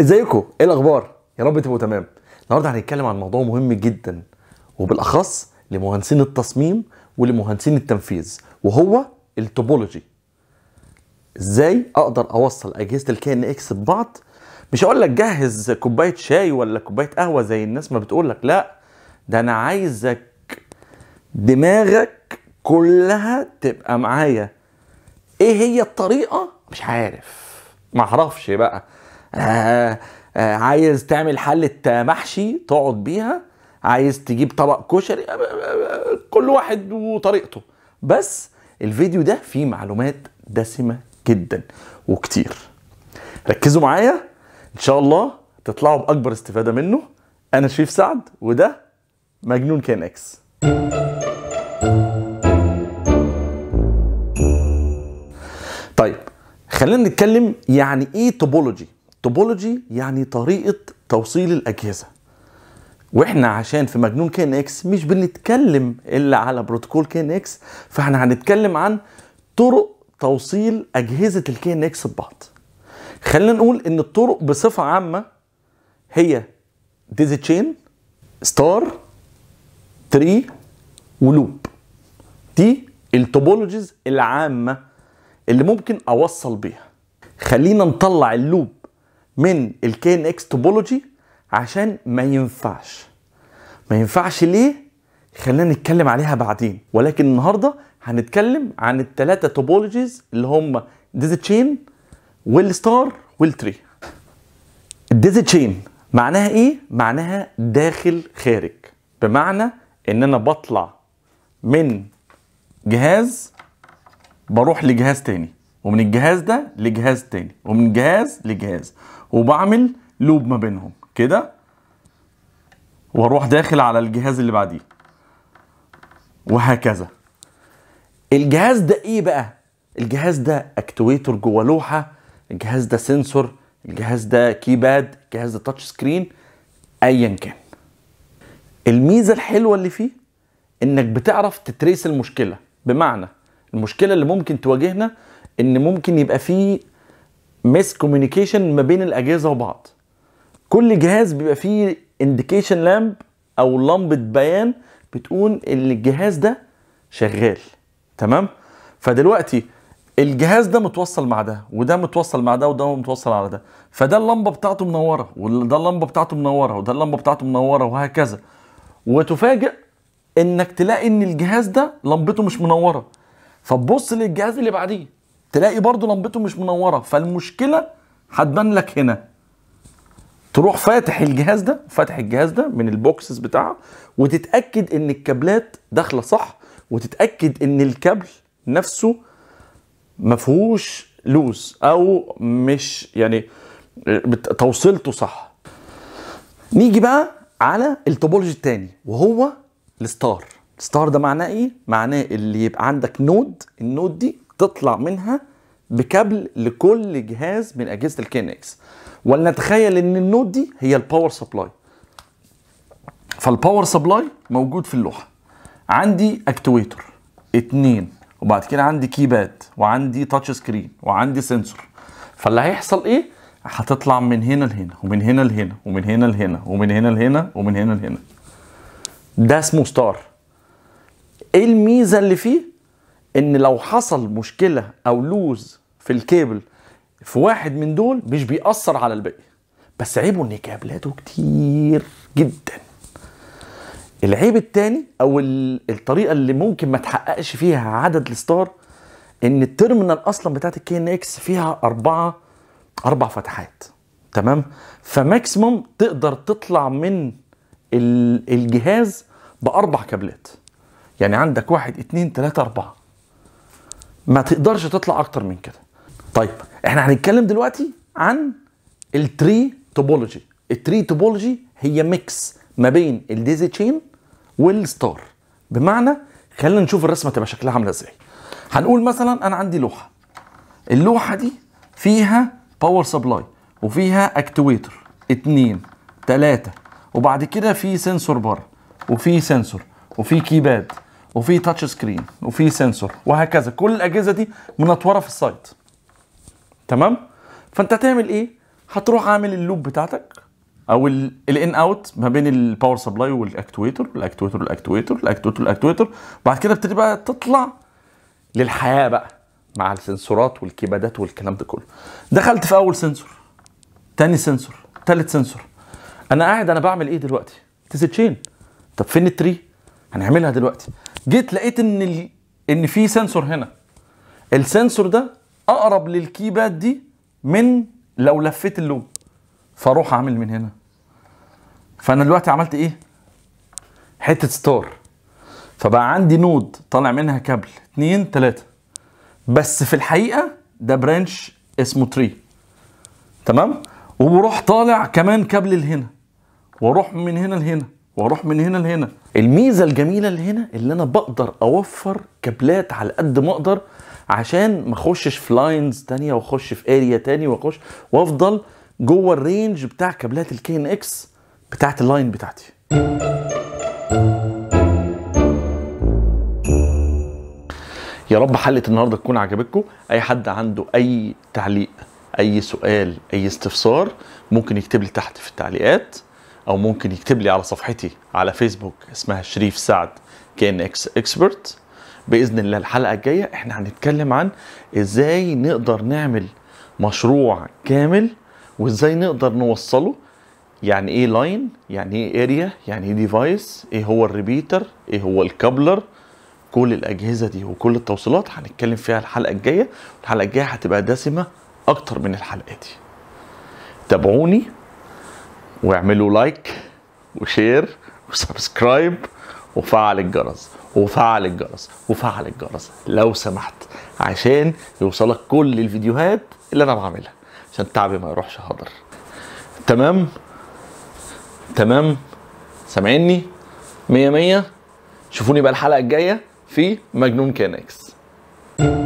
ازيكم ايه الاخبار يا رب تبقوا تمام النهارده هنتكلم عن موضوع مهم جدا وبالاخص لمهندسين التصميم ولمهندسين التنفيذ وهو التوبولوجي ازاي اقدر اوصل اجهزه الكي اكس ببعض مش هقول لك جهز كوبايه شاي ولا كوبايه قهوه زي الناس ما بتقول لك لا ده انا عايزك دماغك كلها تبقى معايا ايه هي الطريقه مش عارف معرفش بقى آه، آه، عايز تعمل حله محشي تقعد بيها عايز تجيب طبق كشري آه، كل واحد وطريقته بس الفيديو ده فيه معلومات دسمه جدا وكتير ركزوا معايا ان شاء الله تطلعوا باكبر استفاده منه انا شريف سعد وده مجنون كان اكس طيب خلينا نتكلم يعني ايه توبولوجي توبولوجي يعني طريقة توصيل الأجهزة واحنا عشان في مجنون كان اكس مش بنتكلم الا على بروتوكول كان اكس فاحنا هنتكلم عن طرق توصيل اجهزه الكان اكس ببعض خلينا نقول ان الطرق بصفه عامه هي ديزي تشين ستار تري ولوب دي التوبولوجيز العامه اللي ممكن اوصل بيها خلينا نطلع اللوب من الكي ان اكس توبولوجي عشان ما ينفعش ما ينفعش ليه خلينا نتكلم عليها بعدين ولكن النهارده هنتكلم عن الثلاثه توبولوجيز اللي هم ديزي تشين والستار والتري الديزي تشين معناها ايه معناها داخل خارج بمعنى ان انا بطلع من جهاز بروح لجهاز تاني ومن الجهاز ده لجهاز تاني ومن جهاز لجهاز وبعمل لوب ما بينهم كده واروح داخل على الجهاز اللي بعديه وهكذا الجهاز ده ايه بقى الجهاز ده اكتويتر جوه لوحه الجهاز ده سنسور الجهاز ده كيباد الجهاز ده تاتش سكرين ايا كان الميزه الحلوه اللي فيه انك بتعرف تتريس المشكله بمعنى المشكله اللي ممكن تواجهنا ان ممكن يبقى فيه ميس كوميونيكيشن ما بين الاجهزه وبعض كل جهاز بيبقى فيه انديكيشن لامب او لمبه بيان بتقول ان الجهاز ده شغال تمام فدلوقتي الجهاز ده متوصل مع ده وده متوصل مع ده وده متوصل على ده فده اللمبه بتاعته منوره وده اللمبه بتاعته منوره وده اللمبه بتاعته منوره وهكذا وتفاجئ انك تلاقي ان الجهاز ده لمبته مش منوره فتبص للجهاز اللي بعديه تلاقي برضو لمبته مش منوره فالمشكله هتبان لك هنا تروح فاتح الجهاز ده فاتح الجهاز ده من البوكسز بتاعها وتتاكد ان الكابلات داخله صح وتتاكد ان الكابل نفسه ما فيهوش لوز او مش يعني توصيلته صح نيجي بقى على التوبولوجي الثاني وهو الستار الستار ده معناه ايه معناه اللي يبقى عندك نود النود دي تطلع منها بكابل لكل جهاز من اجهزه الكينكس ولنتخيل ان النود دي هي الباور سبلاي فالباور سبلاي موجود في اللوحه عندي اكتويتر اتنين وبعد كده عندي كيباد وعندي تاتش سكرين وعندي سنسور فاللي هيحصل ايه هتطلع من هنا لهنا ومن هنا لهنا ومن هنا لهنا ومن هنا لهنا ومن هنا لهنا ده اسمه ستار ايه الميزه اللي فيه ان لو حصل مشكله او لوز في الكيبل في واحد من دول مش بيأثر على الباقي بس عيبه ان كابلاته كتير جدا العيب التاني او الطريقه اللي ممكن ما تحققش فيها عدد الستار ان التيرمينال اصلا بتاعت الكي ان اكس فيها اربعه اربع فتحات تمام فماكسيموم تقدر تطلع من الجهاز باربع كابلات يعني عندك واحد اتنين تلاته اربعه ما تقدرش تطلع اكتر من كده طيب احنا هنتكلم دلوقتي عن التري توبولوجي التري توبولوجي هي ميكس ما بين الديزي تشين والستار بمعنى خلينا نشوف الرسمه تبقى شكلها عامله ازاي هنقول مثلا انا عندي لوحه اللوحه دي فيها باور سبلاي وفيها اكتويتر اتنين تلاتة وبعد كده في سنسور بره وفي سنسور وفي كيباد وفي تاتش سكرين وفي سنسور وهكذا كل الاجهزه دي منطوره في السايت تمام فانت هتعمل ايه هتروح عامل اللوب بتاعتك او الان اوت ما بين الباور سبلاي والاكتويتر الاكتويتر الاكتويتر الاكتويتر الاكتويتر بعد كده بتبتدي بقى تطلع للحياه بقى مع السنسورات والكيبادات والكلام ده كله دخلت في اول سنسور تاني سنسور تالت سنسور انا قاعد انا بعمل ايه دلوقتي تيزي تشين طب فين التري هنعملها دلوقتي جيت لقيت ان ال... ان في سنسور هنا السنسور ده اقرب للكيباد دي من لو لفيت اللوب فاروح اعمل من هنا فانا دلوقتي عملت ايه حته ستار فبقى عندي نود طالع منها كابل اتنين تلاته بس في الحقيقه ده برانش اسمه تري تمام وبروح طالع كمان كابل لهنا واروح من هنا لهنا واروح من هنا لهنا الميزه الجميله اللي هنا اللي انا بقدر اوفر كابلات على قد ما اقدر عشان ما اخشش في لاينز تانية واخش في اريا تاني واخش وافضل جوه الرينج بتاع كابلات الكي ان اكس بتاعت اللاين بتاعتي يا رب حلقه النهارده تكون عجبتكم اي حد عنده اي تعليق اي سؤال اي استفسار ممكن يكتب لي تحت في التعليقات او ممكن يكتب لي على صفحتي على فيسبوك اسمها شريف سعد كان اكس اكسبرت باذن الله الحلقه الجايه احنا هنتكلم عن ازاي نقدر نعمل مشروع كامل وازاي نقدر نوصله يعني ايه لاين يعني ايه اريا يعني ايه ديفايس ايه هو الريبيتر ايه هو الكابلر كل الاجهزه دي وكل التوصيلات هنتكلم فيها الحلقه الجايه الحلقه الجايه هتبقى دسمه اكتر من الحلقه دي تابعوني واعملوا لايك وشير وسبسكرايب وفعل الجرس وفعل الجرس وفعل الجرس لو سمحت عشان يوصلك كل الفيديوهات اللي انا بعملها عشان تعبي ما يروحش هدر تمام تمام سامعيني مية مية شوفوني بقى الحلقة الجاية في مجنون Thank you.